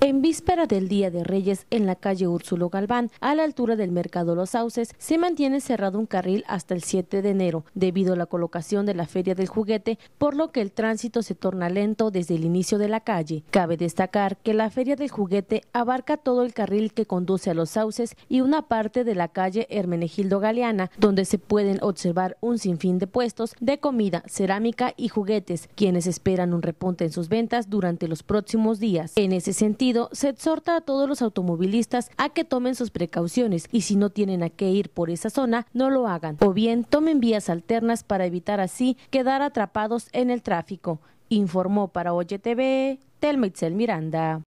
En víspera del Día de Reyes, en la calle Úrsulo Galván, a la altura del Mercado Los Sauces, se mantiene cerrado un carril hasta el 7 de enero, debido a la colocación de la Feria del Juguete, por lo que el tránsito se torna lento desde el inicio de la calle. Cabe destacar que la Feria del Juguete abarca todo el carril que conduce a Los Sauces y una parte de la calle Hermenegildo Galeana, donde se pueden observar un sinfín de puestos de comida, cerámica y juguetes, quienes esperan un repunte en sus ventas durante los próximos días. En ese sentido, se exhorta a todos los automovilistas a que tomen sus precauciones y si no tienen a qué ir por esa zona, no lo hagan, o bien tomen vías alternas para evitar así quedar atrapados en el tráfico, informó para Oye TV Telma Miranda.